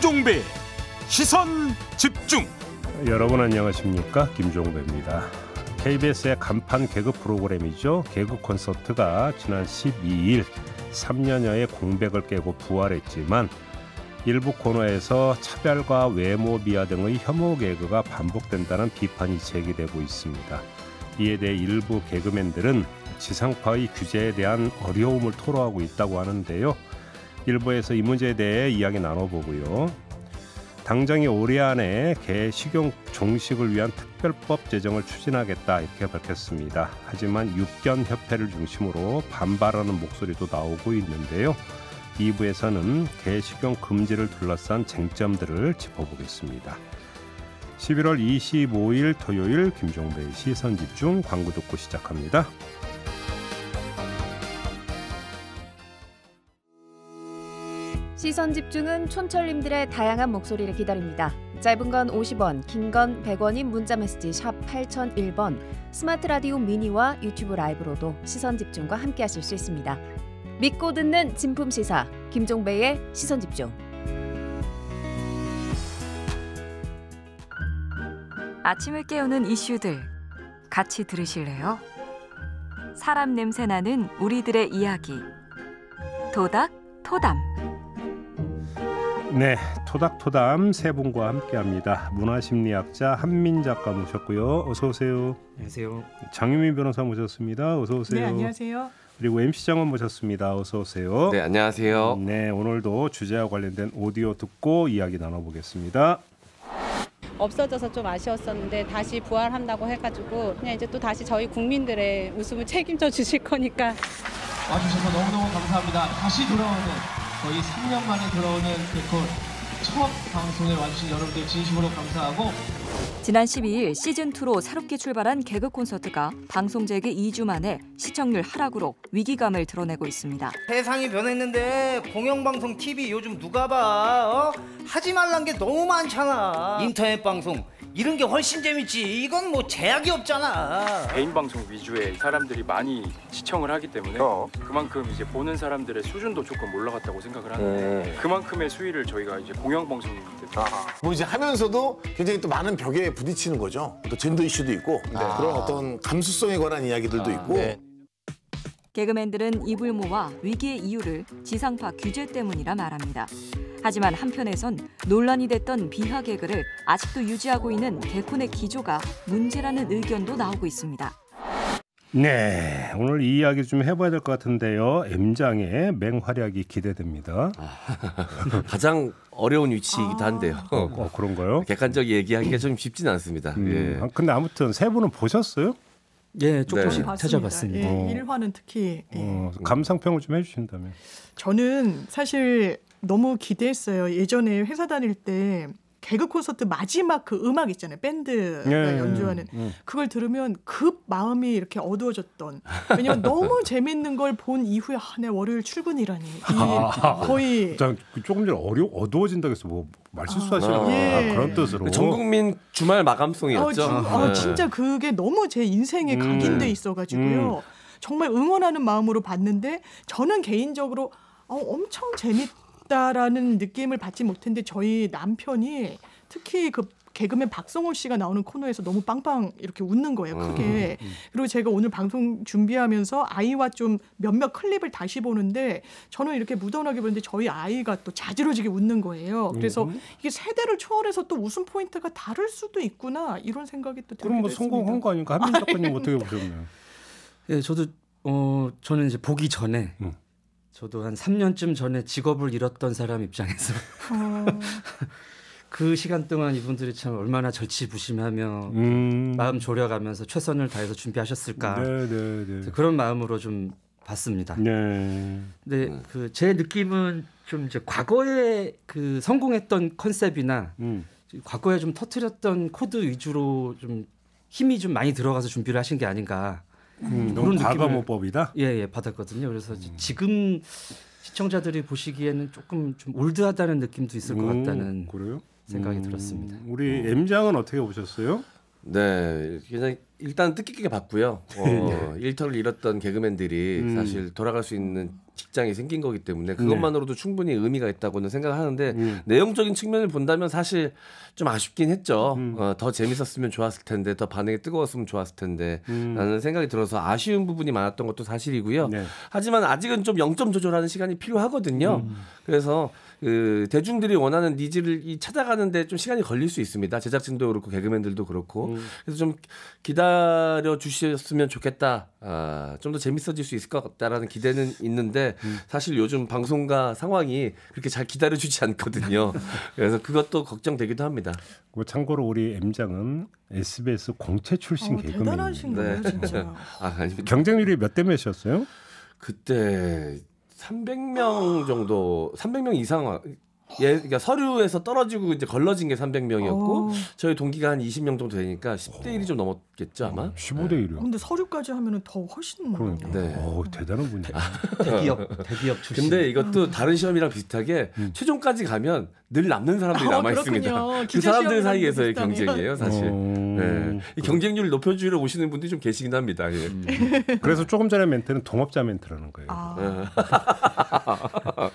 김종배 시선 집중 여러분 안녕하십니까 김종배입니다 KBS의 간판 개그 프로그램이죠 개그 콘서트가 지난 12일 3년여의 공백을 깨고 부활했지만 일부 코너에서 차별과 외모 비하 등의 혐오 개그가 반복된다는 비판이 제기되고 있습니다. 이에 대해 일부 개그맨들은 지상파의 규제에 대한 어려움을 토로하고 있다고 하는데요. 일부에서 이 문제에 대해 이야기 나눠보고요. 당장이 올해 안에 개 식용 종식을 위한 특별법 제정을 추진하겠다 이렇게 밝혔습니다. 하지만 육견 협회를 중심으로 반발하는 목소리도 나오고 있는데요. 2부에서는 개 식용 금지를 둘러싼 쟁점들을 짚어보겠습니다. 11월 25일 토요일 김종배의 시선 집중 광고 듣고 시작합니다. 시선 집중은 촌철님들의 다양한 목소리를 기다립니다. 짧은 건 50원, 긴 건 100원인 문자 메시지 8001번, 스마트 라디오 미니와 유튜브 라이브로도 시선 집중과 함께 하실 수 있습니다. 믿고 듣는 진품 시사 김종배의 시선 집중. 아침을 깨우는 이슈들 같이 들으실래요? 사람 냄새 나는 우리들의 이야기. 도닥 토담 네, 토닥토담 세 분과 함께합니다. 문화심리학자 한민 작가 모셨고요. 어서 오세요. 안녕하세요. 장유민 변호사 모셨습니다. 어서 오세요. 네, 안녕하세요. 그리고 MC 장원 모셨습니다. 어서 오세요. 네, 안녕하세요. 네, 오늘도 주제와 관련된 오디오 듣고 이야기 나눠보겠습니다. 없어져서 좀 아쉬웠었는데 다시 부활한다고 해가지고 그냥 이제 또 다시 저희 국민들의 웃음을 책임져 주실 거니까 와주셔서 너무너무 감사합니다. 다시 돌아오는 거의 3년 만에 돌아오는 개콘 그 첫 방송에 와주신 여러분들 진심으로 감사하고 지난 12일 시즌2로 새롭게 출발한 개그 콘서트가 방송 재개 2주 만에 시청률 하락으로 위기감을 드러내고 있습니다. 세상이 변했는데 공영방송 TV 요즘 누가 봐? 어? 하지 말란 게 너무 많잖아. 인터넷 방송, 이런 게 훨씬 재밌지. 이건 뭐 제약이 없잖아. 개인 방송 위주의 사람들이 많이 시청을 하기 때문에 어. 그만큼 이제 보는 사람들의 수준도 조금 올라갔다고 생각을 하는데 음. 그만큼의 수위를 저희가 이제 공영 방송인데 뭐 이제 하면서도 굉장히 또 많은 벽에 부딪히는 거죠. 또 젠더 이슈도 있고 네. 아. 그런 어떤 감수성에 관한 이야기들도 아. 있고. 네. 개그맨들은 이불모와 위기의 이유를 지상파 규제 때문이라 말합니다. 하지만 한편에선 논란이 됐던 비하 개그를 아직도 유지하고 있는 개콘의 기조가 문제라는 의견도 나오고 있습니다. 네, 오늘 이 이야기 좀 해봐야 될 것 같은데요. M장의 맹활약이 기대됩니다. 아, 가장 어려운 위치이기도 한데요. 아, 어, 그런가요? 객관적 얘기하기가 좀 쉽진 않습니다. 음, 예. 아, 근데 아무튼 세 분은 보셨어요? 예, 조금씩 네. 찾아봤습니다. 예, 1화는 어. 특히 예. 어, 감상평을 좀 해주신다면. 저는 사실 너무 기대했어요. 예전에 회사 다닐 때 개그 콘서트 마지막 그 음악 있잖아요. 밴드가 예, 예, 연주하는 예. 음. 그걸 들으면 급 그 마음이 이렇게 어두워졌던. 왜냐면 너무 재밌는 걸 본 이후에 아, 내 월요일 출근이라니. 아, 거의 그 조금 전 어려 어두워진다 그래서 뭐 말실수하시는 아, 예. 아, 그런 뜻으로 그 전 국민 주말 마감송이었죠. 아, 주, 아, 진짜 그게 너무 제 인생에 음. 각인돼 있어가지고요. 음. 정말 응원하는 마음으로 봤는데 저는 개인적으로 어, 엄청 재밌 없다라는 느낌을 받지 못했는데 저희 남편이 특히 그 개그맨 박성호 씨가 나오는 코너에서 너무 빵빵 이렇게 웃는 거예요 음, 크게 음, 음. 그리고 제가 오늘 방송 준비하면서 아이와 좀 몇몇 클립을 다시 보는데 저는 이렇게 무던하게 보는데 저희 아이가 또 자지러지게 웃는 거예요 그래서 이게 세대를 초월해서 또 웃음 포인트가 다를 수도 있구나 이런 생각이 또 그럼 뭐 성공한 거아닌가 한민 작가님 어떻게 보셨나요? 예, 저도 어 저는 이제 보기 전에 음. 저도 한 3년쯤 전에 직업을 잃었던 사람 입장에서 어... 그 시간 동안 이분들이 참 얼마나 절치부심하며 음... 마음 졸여가면서 최선을 다해서 준비하셨을까 네네네. 네, 네. 그런 마음으로 좀 봤습니다. 네. 근데 네. 그제 느낌은 좀 이제 과거에 그 성공했던 컨셉이나 음. 과거에 좀 터트렸던 코드 위주로 좀 힘이 좀 많이 들어가서 준비를 하신 게 아닌가. 음, 그런 과거모법이다. 예예 받았거든요. 그래서 음. 지금 시청자들이 보시기에는 조금 좀 올드하다는 느낌도 있을 것 같다는 오, 생각이 음, 들었습니다. 우리 음. M 장은 어떻게 보셨어요? 네, 굉장히 일단 뜻깊게 봤고요. 어, 네. 일터를 잃었던 개그맨들이 음. 사실 돌아갈 수 있는 직장이 생긴 거기 때문에 네. 그것만으로도 네. 충분히 의미가 있다고는 생각하는데 을 음. 내용적인 측면을 본다면 사실 좀 아쉽긴 했죠. 음. 어, 더 재밌었으면 좋았을 텐데 더 반응이 뜨거웠으면 좋았을 텐데 음. 라는 생각이 들어서 아쉬운 부분이 많았던 것도 사실이고요. 네. 하지만 아직은 좀 영점 조절하는 시간이 필요하거든요. 음. 그래서 그 대중들이 원하는 니즈를 이 찾아가는데 좀 시간이 걸릴 수 있습니다. 제작진도 그렇고 개그맨들도 그렇고 음. 그래서 좀 기다려 주셨으면 좋겠다. 아, 좀 더 재밌어질 수 있을 것 같다라는 기대는 있는데 음. 사실 요즘 방송가 상황이 그렇게 잘 기다려 주지 않거든요. 그래서 그것도 걱정되기도 합니다. 뭐 참고로 우리 M 장은 SBS 공채 출신 어, 개그맨입니다. 대단하신 거예요, 진짜. 네. 아, 경쟁률이 몇 대 몇이었어요? 그때 300명 정도, 300명 이상 예, 그러니까 서류에서 떨어지고 이제 걸러진 게 300명이었고 오. 어. 저희 동기가 한 20명 정도 되니까 10대 1이 좀 넘었겠죠 아마. 15대 어, 1이요. 근데 서류까지 하면은 더 훨씬 그러니까. 네. 오, 어, 대단한 분이 대기업 대기업 출신. 근데 이것도 다른 시험이랑 비슷하게 음. 최종까지 가면 늘 남는 사람들이 어, 남아 있습니다. 그 사람들 사이에서의 경쟁이에요, 사실. 네. 이 경쟁률 을 높여주려 오시는 분들이 좀 계시긴 합니다. 예. 음. 그래서 조금 전에 멘트는 동업자 멘트라는 거예요. 아. 네.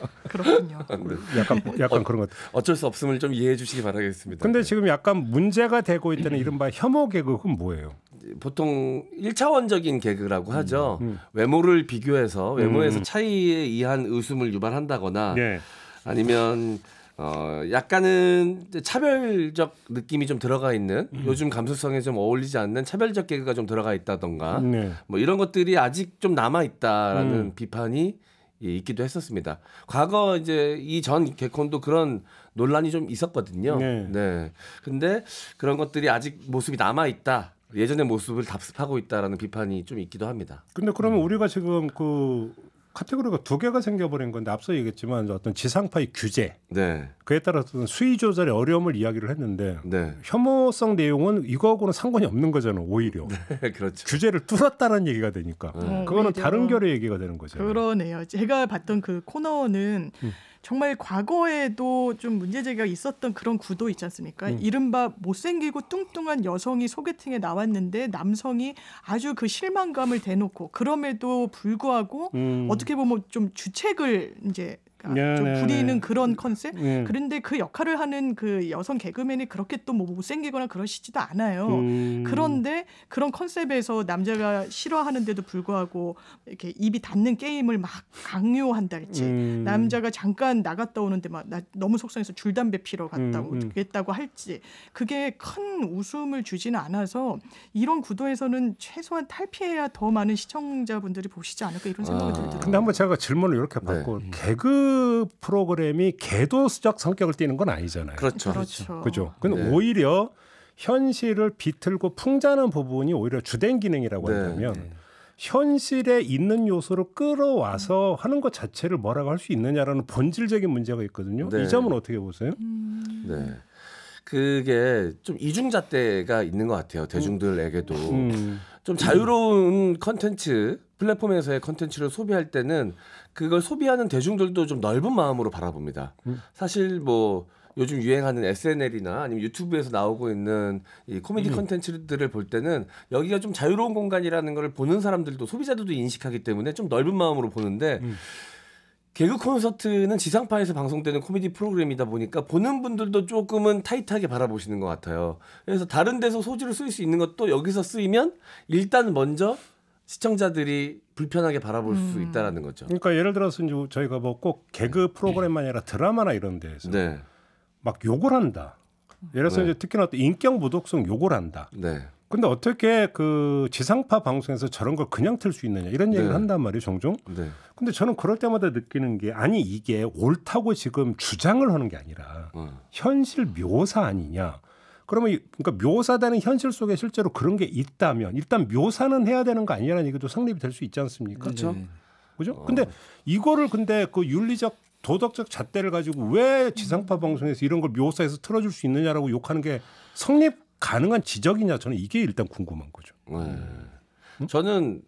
그렇군요. 아, 네. 약간 약간 어, 그런 것. 어쩔 수 없음을 좀 이해해 주시기 바라겠습니다. 근데 네. 지금 약간 문제가 되고 있다는 이른바 혐오 개그는 뭐예요? 보통 1차원적인 개그라고 하죠. 음, 음. 외모를 비교해서 외모에서 음. 차이에 의한 의심을 유발한다거나 네. 아니면 어 약간은 차별적 느낌이 좀 들어가 있는 음. 요즘 감수성에 좀 어울리지 않는 차별적 개그가 좀 들어가 있다던가 네. 뭐 이런 것들이 아직 좀 남아 있다라는 음. 비판이 예, 있기도 했었습니다. 과거 이제 이 전 개콘도 그런 논란이 좀 있었거든요. 네. 네. 근데 그런 것들이 아직 모습이 남아 있다. 예전의 모습을 답습하고 있다라는 비판이 좀 있기도 합니다. 근데 그러면 음. 우리가 지금 그 카테고리가 두 개가 생겨버린 건데 앞서 얘기했지만 어떤 지상파의 규제 네. 그에 따라서 수위 조절의 어려움을 이야기를 했는데 네. 혐오성 내용은 이거하고는 상관이 없는 거잖아요 오히려 네, 그렇죠. 규제를 뚫었다는 얘기가 되니까 어, 그거는 다른 결의 얘기가 되는 거죠 그러네요 제가 봤던 그 코너는 음. 정말 과거에도 좀 문제 제기가 있었던 그런 구도 있지 않습니까? 음. 이른바 못생기고 뚱뚱한 여성이 소개팅에 나왔는데 남성이 아주 그 실망감을 대놓고 그럼에도 불구하고 음. 어떻게 보면 좀 주책을 이제 아, 네, 좀 부리는 네, 네. 그런 컨셉. 네. 그런데 그 역할을 하는 그 여성 개그맨이 그렇게 또뭐 못생기거나 그러시지도 않아요. 음. 그런데 그런 컨셉에서 남자가 싫어하는데도 불구하고 이렇게 입이 닿는 게임을 막 강요한달지 다 음. 남자가 잠깐 나갔다 오는데 막 나 너무 속상해서 줄담배 피러 갔다고 음, 음, 했다고 할지 그게 큰 웃음을 주지는 않아서 이런 구도에서는 최소한 탈피해야 더 많은 시청자분들이 보시지 않을까 이런 생각이 아. 들더라고요. 근데 한번 제가 질문을 이렇게 받고 네. 개그 프로그램이 개도수적 성격을 띠는 건 아니잖아요. 그렇죠. 그렇죠. 그죠. 근데 네. 오히려 현실을 비틀고 풍자하는 부분이 오히려 주된 기능이라고 네. 한다면 네. 현실에 있는 요소를 끌어와서 음. 하는 것 자체를 뭐라고 할 수 있느냐라는 본질적인 문제가 있거든요. 네. 이 점은 어떻게 보세요? 음. 네. 그게 좀 이중잣대가 있는 것 같아요. 대중들에게도 음. 좀 자유로운 컨텐츠 플랫폼에서의 컨텐츠를 소비할 때는 그걸 소비하는 대중들도 좀 넓은 마음으로 바라봅니다. 음. 사실 뭐 요즘 유행하는 SNL이나 아니면 유튜브에서 나오고 있는 이 코미디 음. 컨텐츠들을 음. 볼 때는 여기가 좀 자유로운 공간이라는 걸 보는 사람들도 소비자들도 인식하기 때문에 좀 넓은 마음으로 보는데 음. 개그 콘서트는 지상파에서 방송되는 코미디 프로그램이다 보니까 보는 분들도 조금은 타이트하게 바라보시는 것 같아요. 그래서 다른 데서 소지를쓸 수 있는 것도 여기서 쓰이면 일단 먼저 시청자들이 불편하게 바라볼 음. 수 있다라는 거죠. 그러니까 예를 들어서 이제 저희가 뭐 꼭 개그 네. 프로그램만 아니라 드라마나 이런 데에서 네. 막 욕을 한다. 예를 들어서 네. 이제 특히나 또 인격 모독성 욕을 한다. 네. 근데 어떻게 그 지상파 방송에서 저런 걸 그냥 틀 수 있느냐 이런 얘기를 네. 한단 말이에요 종종 네. 근데 저는 그럴 때마다 느끼는 게 아니 이게 옳다고 지금 주장을 하는 게 아니라 음. 현실 묘사 아니냐 그러면 이, 그러니까 묘사되는 현실 속에 실제로 그런 게 있다면 일단 묘사는 해야 되는 거 아니냐는 얘기도 성립이 될 수 있지 않습니까? 그렇죠. 네. 그죠? 어. 근데 이거를 근데 그 윤리적 도덕적 잣대를 가지고 왜 지상파 음. 방송에서 이런 걸 묘사해서 틀어줄 수 있느냐라고 욕하는 게 성립 가능한 지적이냐 저는 이게 일단 궁금한 거죠. 네. 응? 음. 저는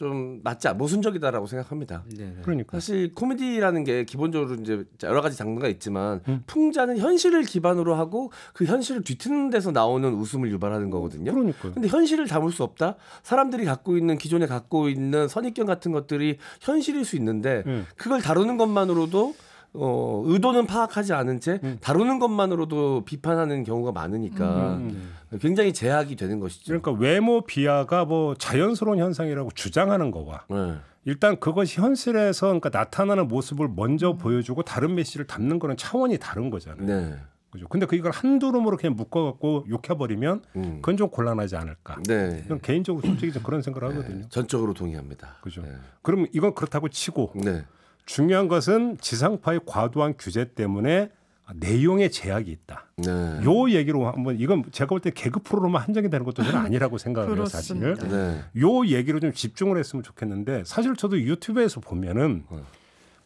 좀 맞지 않, 모순적이다라고 생각합니다. 그러니까 사실 코미디라는 게 기본적으로 이제 여러 가지 장르가 있지만 음. 풍자는 현실을 기반으로 하고 그 현실을 뒤트는 데서 나오는 웃음을 유발하는 거거든요. 그러니까. 근데 현실을 담을 수 없다. 사람들이 갖고 있는 기존에 갖고 있는 선입견 같은 것들이 현실일 수 있는데 음. 그걸 다루는 것만으로도 어, 의도는 파악하지 않은 채 음. 다루는 것만으로도 비판하는 경우가 많으니까 음, 음, 음. 굉장히 제약이 되는 것이죠. 그러니까 외모 비하가 뭐 자연스러운 현상이라고 주장하는 거와 네. 일단 그것이 현실에서 그러니까 나타나는 모습을 먼저 음. 보여주고 다른 메시지를 담는 거는 차원이 다른 거잖아요. 네. 그죠. 근데 그걸 한두름으로 그냥 묶어갖고 욕해버리면 그건 좀 곤란하지 않을까. 네. 그냥 개인적으로 솔직히 좀 그런 생각을 네. 하거든요. 전적으로 동의합니다. 그죠. 네. 그럼 이건 그렇다고 치고. 네. 중요한 것은 지상파의 과도한 규제 때문에 내용의 제약이 있다. 네. 요 얘기로 한번 이건 제가 볼 때 개그 프로로만 한정이 되는 것도 저는 아니라고 생각을 해요 사실. 네. 요 얘기로 좀 집중을 했으면 좋겠는데 사실 저도 유튜브에서 보면은 네.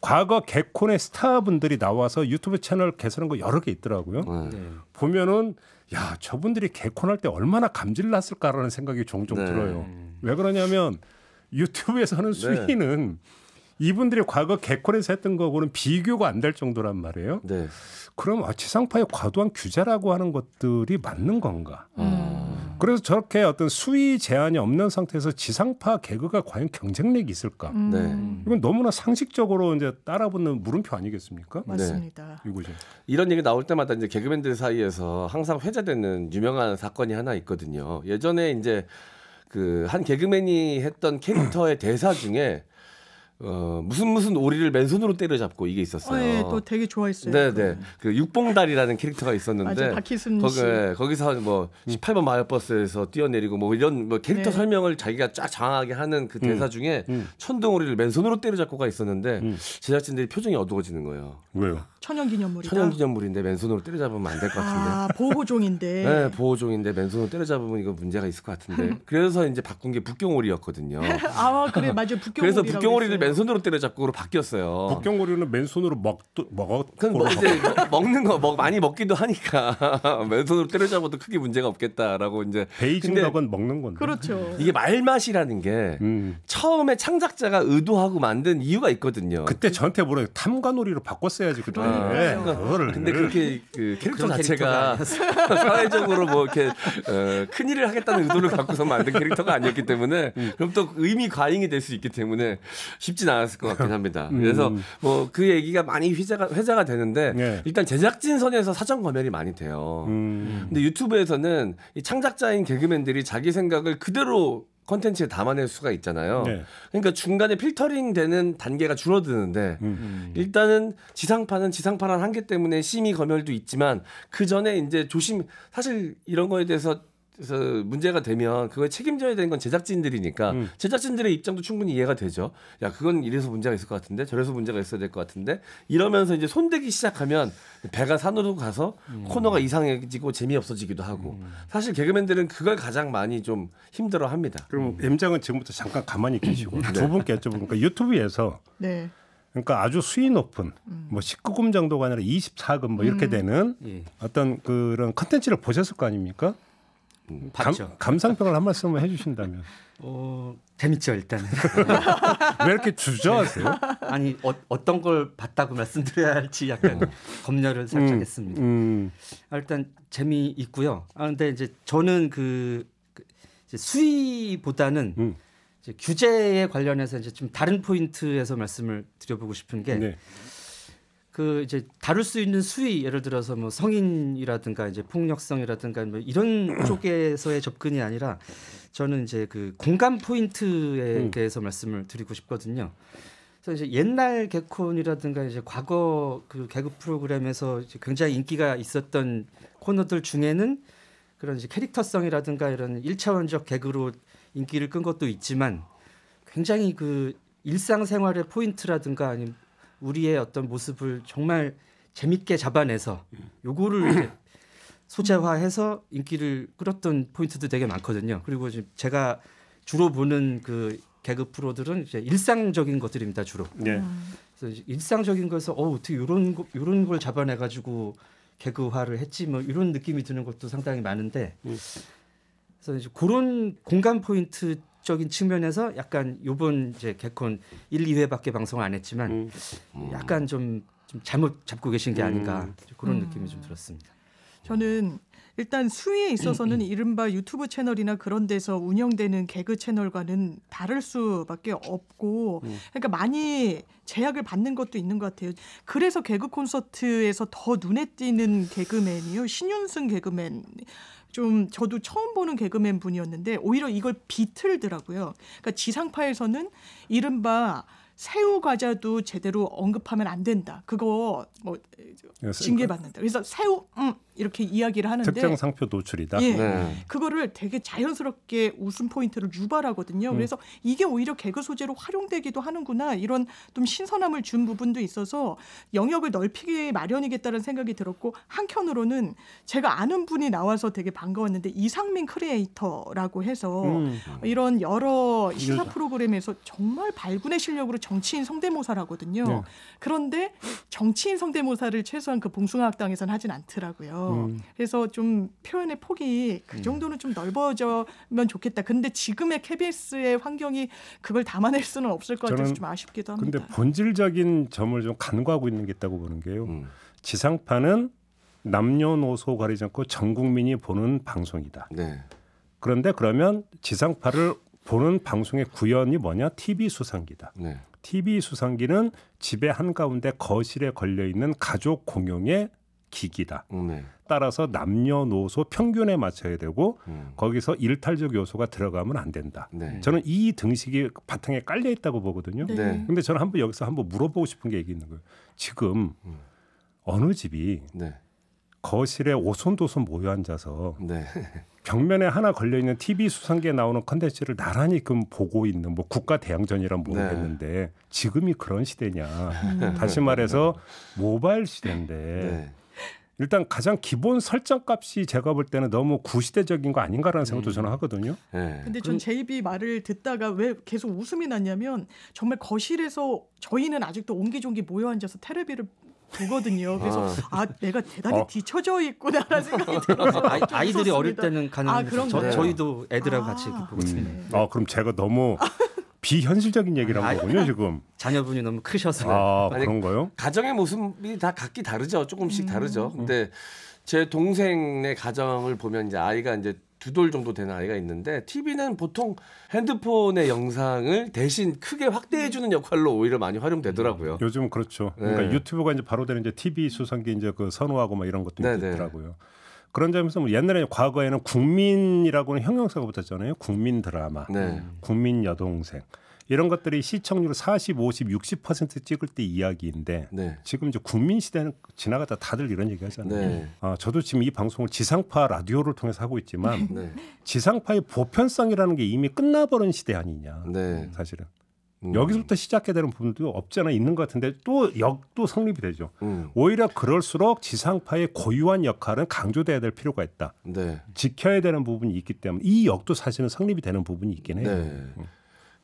과거 개콘의 스타분들이 나와서 유튜브 채널 개설한 거 여러 개 있더라고요. 네. 네. 보면은 야 저분들이 개콘할 때 얼마나 감질났을까라는 생각이 종종 네. 들어요. 왜 그러냐면 유튜브에서 하는 네. 수위는 이분들이 과거 개콘에서 했던 거고는 비교가 안 될 정도란 말이에요. 네. 그럼 아 지상파의 과도한 규제라고 하는 것들이 맞는 건가? 음. 음. 그래서 저렇게 어떤 수위 제한이 없는 상태에서 지상파 개그가 과연 경쟁력이 있을까? 음. 네. 이건 너무나 상식적으로 이제 따라붙는 물음표 아니겠습니까? 네. 맞습니다. 네. 이거죠. 이런 얘기 나올 때마다 이제 개그맨들 사이에서 항상 회자되는 유명한 사건이 하나 있거든요. 예전에 이제 그 한 개그맨이 했던 캐릭터의 대사 중에 어, 무슨 무슨 오리를 맨손으로 때려잡고 이게 있었어요. 어, 예, 또 되게 좋아했어요. 네네. 그육봉달이라는 네. 그 캐릭터가 있었는데 맞아, 순 거기, 거기서 뭐 18번 마을버스에서 뛰어내리고 뭐 이런 뭐 캐릭터 네. 설명을 자기가 쫙 장하게 하는 그 대사 음, 중에 음. 음. 천둥오리를 맨손으로 때려잡고가 있었는데 음. 제작진들이 표정이 어두워지는 거예요. 왜요? 천연기념물이다. 천연기념물인데 맨손으로 때려잡으면 안 될 것 같은데. 아 보호종인데. 네 보호종인데 맨손으로 때려잡으면 이거 문제가 있을 것 같은데. 그래서 이제 바꾼 게 북경오리였거든요. 아 그래 맞아요 북경오리. 그래서 북경오리를 맨손으로 때려잡고로 바뀌었어요. 북경고리는 맨손으로 먹 먹어. 그뭐 이제 먹는 거 먹, 많이 먹기도 하니까 맨손으로 때려잡아도 크게 문제가 없겠다라고 이제 베이징 덕은 먹는 건데. 그렇죠. 이게 말맛이라는 게 음. 처음에 창작자가 의도하고 만든 이유가 있거든요. 그때 저한테 뭐라 탐관오리로 바꿨어야지 그때. 네, 그거를. 근데 그렇게 네. 그 캐릭터 자체가 사회적으로 뭐 이렇게 어, 큰 일을 하겠다는 의도를 갖고서 만든 캐릭터가 아니었기 때문에 음. 그럼 또 의미 과잉이 될 수 있기 때문에 쉽 쉽진 않았을 것 같긴 합니다. 음. 그래서 뭐 그 얘기가 많이 회자가 회자가 되는데 네. 일단 제작진 선에서 사전 검열이 많이 돼요. 음. 근데 유튜브에서는 이 창작자인 개그맨들이 자기 생각을 그대로 컨텐츠에 담아낼 수가 있잖아요. 네. 그러니까 중간에 필터링 되는 단계가 줄어드는데 음. 음. 일단은 지상파는 지상파란 한계 때문에 심의 검열도 있지만 그 전에 이제 조심 사실 이런 거에 대해서 그래서 문제가 되면 그걸 책임져야 되는 건 제작진들이니까 음. 제작진들의 입장도 충분히 이해가 되죠. 야 그건 이래서 문제가 있을 것 같은데 저래서 문제가 있어야 될 것 같은데 이러면서 이제 손대기 시작하면 배가 산으로 가서 음. 코너가 이상해지고 재미없어지기도 하고 음. 사실 개그맨들은 그걸 가장 많이 좀 힘들어합니다. 그럼 음. 엠장은 지금부터 잠깐 가만히 계시고 음. 네. 두 분께 여쭤보니까 유튜브에서 네. 그러니까 아주 수위 높은 음. 뭐 19금 정도가 아니라 24금 뭐 이렇게 되는 예. 어떤 그런 컨텐츠를 보셨을 거 아닙니까? 음. 감, 감상평을 한말씀 해주신다면. 어 재밌죠 일단은. 왜 이렇게 주저하세요? 아니 어, 떤걸 봤다고 말씀드려야 할지 약간 음. 검열을 살짝 음, 했습니다. 음. 아, 일단 재미 있고요. 아 근데 이제 저는 그, 그 수위보다는 음. 규제에 관련해서 이제 좀 다른 포인트에서 말씀을 드려보고 싶은 게. 네. 그 이제 다룰 수 있는 수위 예를 들어서 뭐 성인이라든가 이제 폭력성이라든가 뭐 이런 쪽에서의 접근이 아니라 저는 이제 그 공감 포인트에 음. 대해서 말씀을 드리고 싶거든요. 그래서 이제 옛날 개콘이라든가 이제 과거 그 개그 프로그램에서 굉장히 인기가 있었던 코너들 중에는 그런 이제 캐릭터성이라든가 이런 일차원적 개그로 인기를 끈 것도 있지만 굉장히 그 일상생활의 포인트라든가 아니면 우리의 어떤 모습을 정말 재밌게 잡아내서 요거를 소재화해서 인기를 끌었던 포인트도 되게 많거든요. 그리고 지금 제가 주로 보는 그 개그 프로들은 이제 일상적인 것들입니다 주로. 네. 그래서 일상적인 거에서 어 어떻게 이런 거, 이런 걸 잡아내 가지고 개그화를 했지 뭐 이런 느낌이 드는 것도 상당히 많은데. 음. 그래서 이제 그런 공간 포인트 과학적인 측면에서 약간 요번 이제 개콘 1, 2회밖에 방송 안 했지만 음. 약간 좀, 좀 잘못 잡고 계신 게 아닌가 음. 그런 음. 느낌이 좀 들었습니다. 저는 일단 수위에 있어서는 음, 음. 이른바 유튜브 채널이나 그런 데서 운영되는 개그 채널과는 다를 수밖에 없고 음. 그러니까 많이 제약을 받는 것도 있는 것 같아요. 그래서 개그 콘서트에서 더 눈에 띄는 개그맨이요. 신윤승 개그맨. 좀 저도 처음 보는 개그맨 분이었는데 오히려 이걸 비틀더라고요. 그러니까 지상파에서는 이른바 새우 과자도 제대로 언급하면 안 된다. 그거 뭐 예, 징계받는다. 그래서 새우 음 이렇게 이야기를 하는데 특정 상표 노출이다. 예, 네. 그거를 되게 자연스럽게 웃음 포인트를 유발하거든요. 음. 그래서 이게 오히려 개그 소재로 활용되기도 하는구나 이런 좀 신선함을 준 부분도 있어서 영역을 넓히기 마련이겠다는 생각이 들었고 한켠으로는 제가 아는 분이 나와서 되게 반가웠는데 이상민 크리에이터라고 해서 음. 이런 여러 그 시사 프로그램에서 정말 발군의 실력으로 정치인 성대모사라거든요. 네. 그런데 정치인 성대모사를 최소한 그 봉숭아학당에서는 하진 않더라고요. 음. 그래서 좀 표현의 폭이 그 음. 정도는 좀 넓어져면 좋겠다. 근데 지금의 KBS의 환경이 그걸 담아낼 수는 없을 것 같아서 좀 아쉽기도 합니다. 근데 본질적인 점을 좀 간과하고 있는 게 있다고 보는 게요. 음. 지상파는 남녀노소 가리지 않고 전 국민이 보는 방송이다. 네. 그런데 그러면 지상파를 보는 방송의 구현이 뭐냐? TV 수상기다. 네. TV 수상기는 집의 한가운데 거실에 걸려 있는 가족 공용의 기기다. 음, 네. 따라서 남녀노소 평균에 맞춰야 되고 음. 거기서 일탈적 요소가 들어가면 안 된다. 네. 저는 이 등식이 바탕에 깔려 있다고 보거든요. 네. 네. 근데 저는 한번 여기서 한번 물어보고 싶은 게 있는 거예요. 지금 음. 어느 집이 네. 거실에 오손도손 모여 앉아서 네. 벽면에 하나 걸려 있는 TV 수상계에 나오는 컨텐츠를 나란히 지 보고 있는 뭐 국가 대항전이란 모르겠는데 지금이 그런 시대냐. 음. 다시 말해서 모바일 시대인데 일단 가장 기본 설정 값이 제가 볼 때는 너무 구시대적인 거 아닌가라는 생각도 음. 저는 하거든요. 네. 근데 전제이 말을 듣다가 왜 계속 웃음이 났냐면 정말 거실에서 저희는 아직도 옹기종기 모여 앉아서 테레비를 보거든요. 그래서 아, 아 내가 대단히 어. 뒤쳐져 있구나라는 생각이 들어서 아 아이들이 어릴 때는 가는 아, 저, 저희도 애들하고 아. 같이 보거든요. 음. 아 그럼 제가 너무 비현실적인 얘기를 한 거군요 지금. 자녀분이 너무 크셔서. 아 그런 거요? 가정의 모습이 다 각기 다르죠. 조금씩 음. 다르죠. 음. 근데 제 동생의 가정을 보면 이제 아이가 이제 두 돌 정도 되는 아이가 있는데 TV는 보통 핸드폰의 영상을 대신 크게 확대해 주는 역할로 오히려 많이 활용되더라고요. 요즘 그렇죠. 그러니까 네. 유튜브가 이제 바로 되는 이제 TV 수상기 이제 그 선호하고 막 이런 것도 네네. 있더라고요. 그런 점에서 뭐 옛날에 과거에는 국민이라고는 형용사가 붙었잖아요. 국민 드라마, 네. 국민 여동생 이런 것들이 시청률 40, 50, 60% 찍을 때 이야기인데 네. 지금 이제 국민 시대는 지나갔다 다들 이런 얘기하잖아요. 네. 아, 저도 지금 이 방송을 지상파 라디오를 통해서 하고 있지만 네. 지상파의 보편성이라는 게 이미 끝나버린 시대 아니냐 네. 사실은. 음. 여기서부터 시작해야 되는 부분도 없지 않아 있는 것 같은데 또 역도 성립이 되죠. 음. 오히려 그럴수록 지상파의 고유한 역할은 강조돼야 될 필요가 있다. 네. 지켜야 되는 부분이 있기 때문에 이 역도 사실은 성립이 되는 부분이 있긴 해요. 네. 음.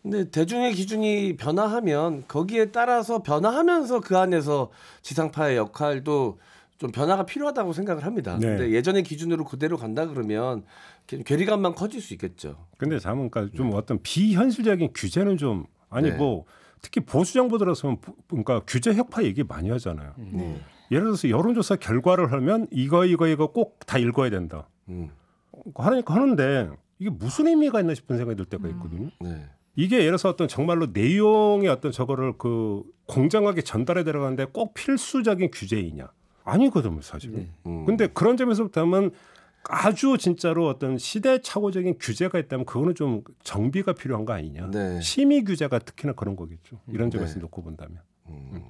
근데 대중의 기준이 변화하면 거기에 따라서 변화하면서 그 안에서 지상파의 역할도 좀 변화가 필요하다고 생각을 합니다. 네. 근데 예전의 기준으로 그대로 간다 그러면 괴리감만 커질 수 있겠죠. 근데 잠깐 그좀 네. 어떤 비현실적인 규제는 좀 아니 네. 뭐 특히 보수 정부 들어서면 그러니까 규제 혁파 얘기 많이 하잖아요. 음. 네. 예를 들어서 여론조사 결과를 하면 이거 이거 이거 꼭 다 읽어야 된다. 음. 어, 하니까 하는데 이게 무슨 의미가 있나 싶은 생각이 들 때가 음. 있거든요. 음. 네. 이게 예를 들어서 어떤 정말로 내용의 어떤 저거를 그 공정하게 전달해 들어가는데 꼭 필수적인 규제이냐 아니거든요 사실은. 네. 음. 근데 그런 점에서부터 하면 아주 진짜로 어떤 시대착오적인 규제가 있다면 그거는 좀 정비가 필요한 거 아니냐. 네. 심의 규제가 특히나 그런 거겠죠. 음, 이런 점에서 네. 놓고 본다면. 음. 음.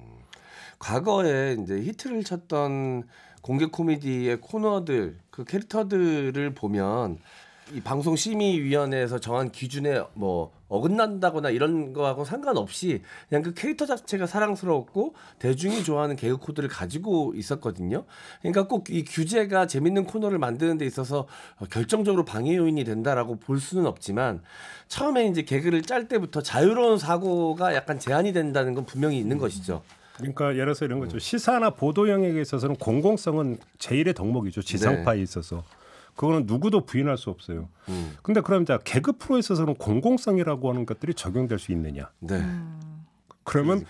과거에 이제 히트를 쳤던 공개 코미디의 코너들 그 캐릭터들을 보면 이 방송 심의위원회에서 정한 기준에 뭐 어긋난다거나 이런 거하고 상관없이 그냥 그 캐릭터 자체가 사랑스럽고 대중이 좋아하는 개그 코드를 가지고 있었거든요. 그러니까 꼭 이 규제가 재밌는 코너를 만드는 데 있어서 결정적으로 방해 요인이 된다라고 볼 수는 없지만 처음에 이제 개그를 짤 때부터 자유로운 사고가 약간 제한이 된다는 건 분명히 있는 음. 것이죠. 그러니까 예를 들어서 이런 거죠. 음. 시사나 보도영역에 있어서는 공공성은 제일의 덕목이죠. 지상파에 네. 있어서. 그거는 누구도 부인할 수 없어요. 음. 근데 그럼 자 개그 프로에 있어서는 공공성이라고 하는 것들이 적용될 수 있느냐? 네. 그러면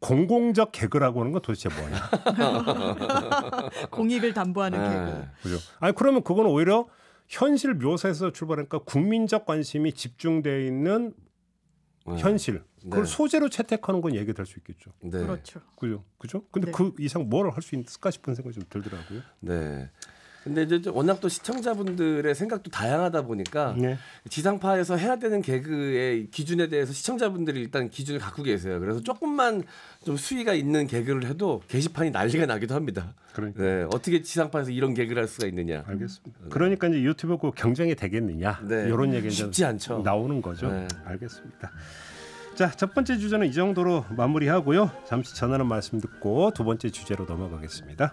공공적 개그라고 하는 건 도대체 뭐냐? 공익을 담보하는 네. 개그. 그죠? 아니 그러면 그건 오히려 현실 묘사에서 출발하니까 국민적 관심이 집중돼 있는 네. 현실 그걸 네. 소재로 채택하는 건 얘기 될수 있겠죠. 네. 그렇죠. 그죠. 그죠? 근데 네. 그 이상 뭘 할 수 있을까 싶은 생각이 좀 들더라고요. 네. 근데 이제 워낙 또 시청자분들의 생각도 다양하다 보니까 네. 지상파에서 해야 되는 개그의 기준에 대해서 시청자분들이 일단 기준을 갖고 계세요. 그래서 조금만 좀 수위가 있는 개그를 해도 게시판이 난리가 나기도 합니다. 그러니까. 네, 어떻게 지상파에서 이런 개그를 할 수가 있느냐. 알겠습니다. 네. 그러니까 이제 유튜브 그 경쟁이 되겠느냐. 네. 이런 얘기 는 쉽지 않죠. 나오는 거죠. 네. 알겠습니다. 자, 첫 번째 주제는 이 정도로 마무리하고요. 잠시 전하는 말씀 듣고 두 번째 주제로 넘어가겠습니다.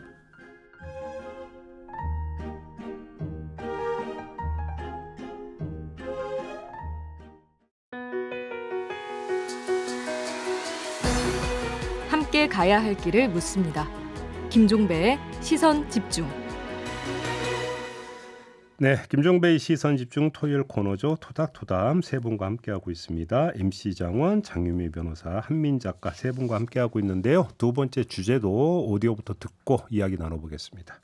가야 할 길을 묻습니다. 김종배의 시선 집중. 네, 김종배의 시선 집중 토요일 코너죠. 토닥토담 세 분과 함께하고 있습니다. MC 장원, 장유미 변호사, 한민 작가 세 분과 함께하고 있는데요. 두 번째 주제도 오디오부터 듣고 이야기 나눠보겠습니다.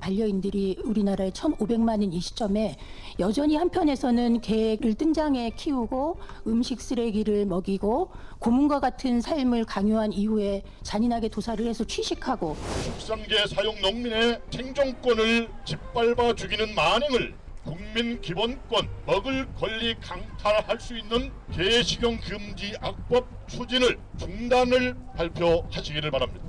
반려인들이 우리나라에 1,500만인 이 시점에 여전히 한편에서는 개를 뜬장에 키우고 음식 쓰레기를 먹이고 고문과 같은 삶을 강요한 이후에 잔인하게 도살을 해서 취식하고 축산개 사용 농민의 생존권을 짓밟아 죽이는 만행을 국민 기본권 먹을 권리 강탈할 수 있는 개식용 금지 악법 추진을 중단을 발표하시기를 바랍니다.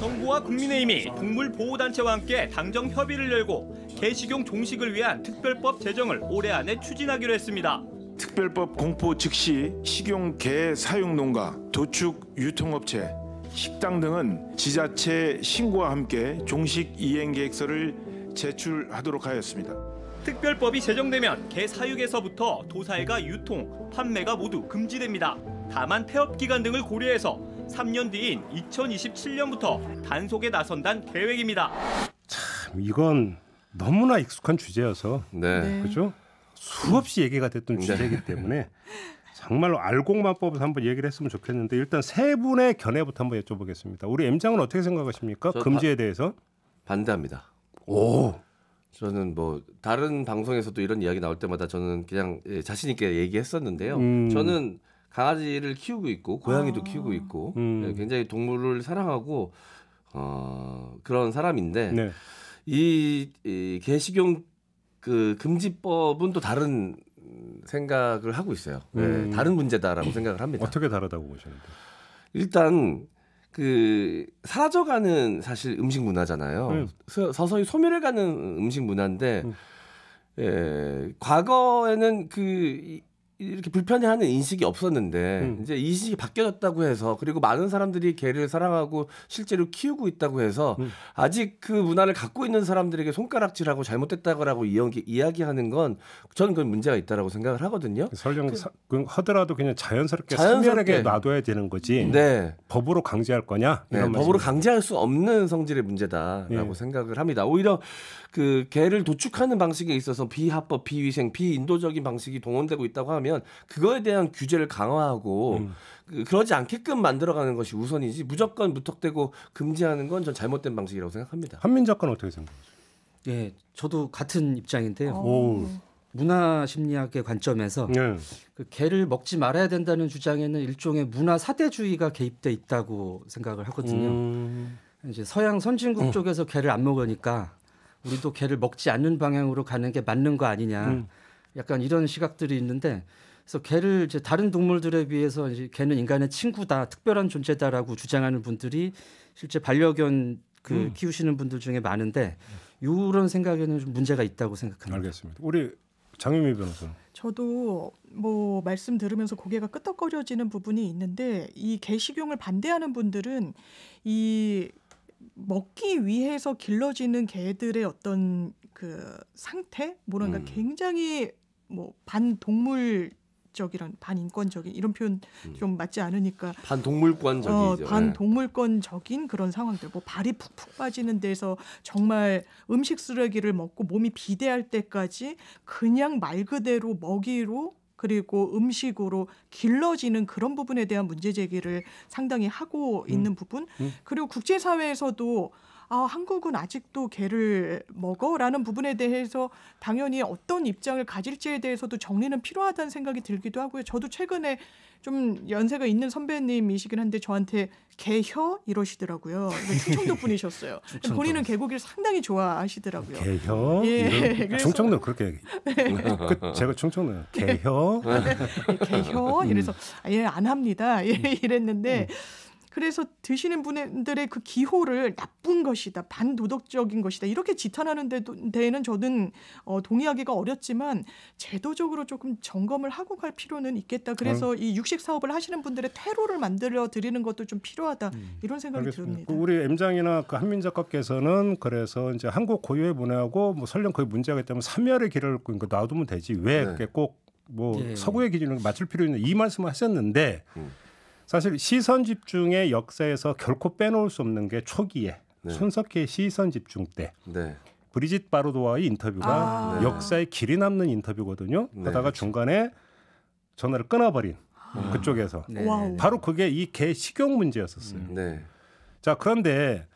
정부와 국민의힘이 동물보호단체와 함께 당정 협의를 열고 개식용 종식을 위한 특별법 제정을 올해 안에 추진하기로 했습니다. 특별법 공포 즉시 식용 개 사용 농가, 도축 유통업체, 식당 등은 지자체 신고와 함께 종식 이행 계획서를 제출하도록 하였습니다. 특별법이 제정되면 개 사육에서부터 도살과 유통, 판매가 모두 금지됩니다. 다만 폐업 기간 등을 고려해서 3년 뒤인 2027년부터 단속에 나선단 계획입니다. 참 이건 너무나 익숙한 주제여서 네. 네. 그죠? 수없이 얘기가 됐던 네. 주제이기 때문에 정말로 알곡만 뽑아서 한번 얘기를 했으면 좋겠는데 일단 세 분의 견해부터 한번 여쭤보겠습니다. 우리 M장은 어떻게 생각하십니까? 금지에 바, 대해서? 반대합니다. 오, 저는 뭐 다른 방송에서도 이런 이야기 나올 때마다 저는 그냥 예, 자신 있게 얘기했었는데요. 음. 저는 강아지를 키우고 있고 고양이도 아. 키우고 있고 음. 예, 굉장히 동물을 사랑하고 어, 그런 사람인데 네. 이, 이 개식용 그 금지법은 또 다른 생각을 하고 있어요. 예, 음. 네, 다른 문제다라고 생각을 합니다. 어떻게 다르다고 보시는데? 일단 그 사라져가는 사실 음식 문화잖아요. 음. 서서히 소멸해가는 음식 문화인데 음. 예, 과거에는 그 이렇게 불편해하는 인식이 없었는데 음. 이제 인식이 바뀌어졌다고 해서 그리고 많은 사람들이 개를 사랑하고 실제로 키우고 있다고 해서 음. 아직 그 문화를 갖고 있는 사람들에게 손가락질하고 잘못됐다고 라고 이야기하는 건 저는 그건 문제가 있다라고 생각을 하거든요. 설령 그, 사, 하더라도 그냥 자연스럽게 자연스럽게 놔둬야 되는 거지. 네. 법으로 강제할 거냐? 네, 법으로 강제할 수 없는 성질의 문제다라고 네. 생각을 합니다. 오히려 그 개를 도축하는 방식에 있어서 비합법, 비위생, 비인도적인 방식이 동원되고 있다고 하면 하면 그거에 대한 규제를 강화하고 음. 그, 그러지 않게끔 만들어가는 것이 우선이지 무조건 무턱대고 금지하는 건 전 잘못된 방식이라고 생각합니다. 한민 작가는 어떻게 생각하세요? 예, 저도 같은 입장인데요. 오. 문화 심리학의 관점에서 네. 그 개를 먹지 말아야 된다는 주장에는 일종의 문화 사대주의가 개입돼 있다고 생각을 하거든요. 음. 이제 서양 선진국 어. 쪽에서 개를 안 먹으니까 우리도 개를 먹지 않는 방향으로 가는 게 맞는 거 아니냐. 음. 약간 이런 시각들이 있는데 그래서 개를 이제 다른 동물들에 비해서 이제 개는 인간의 친구다, 특별한 존재다라고 주장하는 분들이 실제 반려견 그 음. 키우시는 분들 중에 많은데 이런 생각에는 좀 문제가 있다고 생각합니다. 알겠습니다. 우리 장윤미 변호사. 저도 뭐 말씀 들으면서 고개가 끄덕거려지는 부분이 있는데 이 개식용을 반대하는 분들은 이 먹기 위해서 길러지는 개들의 어떤 그 상태 뭐랄까 그러니까 음. 굉장히 뭐 반동물 적이란 반인권적인 이런 표현 음. 좀 맞지 않으니까 반동물권적이죠. 어, 예. 반동물권적인 그런 상황들. 뭐 발이 푹푹 빠지는 데서 정말 음식 쓰레기를 먹고 몸이 비대할 때까지 그냥 말 그대로 먹이로 그리고 음식으로 길러지는 그런 부분에 대한 문제 제기를 상당히 하고 음. 있는 음. 부분. 음. 그리고 국제사회에서도 아, 한국은 아직도 개를 먹어라는 부분에 대해서 당연히 어떤 입장을 가질지에 대해서도 정리는 필요하다는 생각이 들기도 하고요. 저도 최근에 좀 연세가 있는 선배님이시긴 한데 저한테 개혀 이러시더라고요. 충청도 분이셨어요. 그러니까 충청도. 본인은 개고기를 상당히 좋아하시더라고요. 개혀. 예. 아, 그래서... 충청도 그렇게 네. 그, 제가 충청도 개혀. 개혀. 네. 예, 이래서 음. 아, 예안 합니다. 예 음. 이랬는데. 음. 그래서 드시는 분들의 그 기호를 나쁜 것이다, 반도덕적인 것이다 이렇게 지탄하는 데에는 저는 어, 동의하기가 어렵지만 제도적으로 조금 점검을 하고 갈 필요는 있겠다. 그래서 음. 이 육식 사업을 하시는 분들의 퇴로를 만들어 드리는 것도 좀 필요하다 음. 이런 생각이 알겠습니다. 듭니다. 그 우리 엠장이나 그 한민 작가께서는 그래서 이제 한국 고유의 문화고 하뭐 설령 그게 문제가 있다면 삼열의 길을 그 그러니까 놔두면 되지 왜 네. 꼭뭐 예. 서구의 기준을 맞출 필요 있는 이 말씀을 하셨는데. 음. 사실 시선 집중의 역사에서 결코 빼놓을 수 없는 게 초기에 네. 손석희의 시선 집중 때 네. 브리짓 바르도와의 인터뷰가 아. 네. 역사에 길이 남는 인터뷰거든요. 네. 그러다가 그렇죠. 중간에 전화를 끊어버린 아. 그쪽에서 네. 바로 그게 이 개 식용 문제였었어요. 음. 네. 자 그런데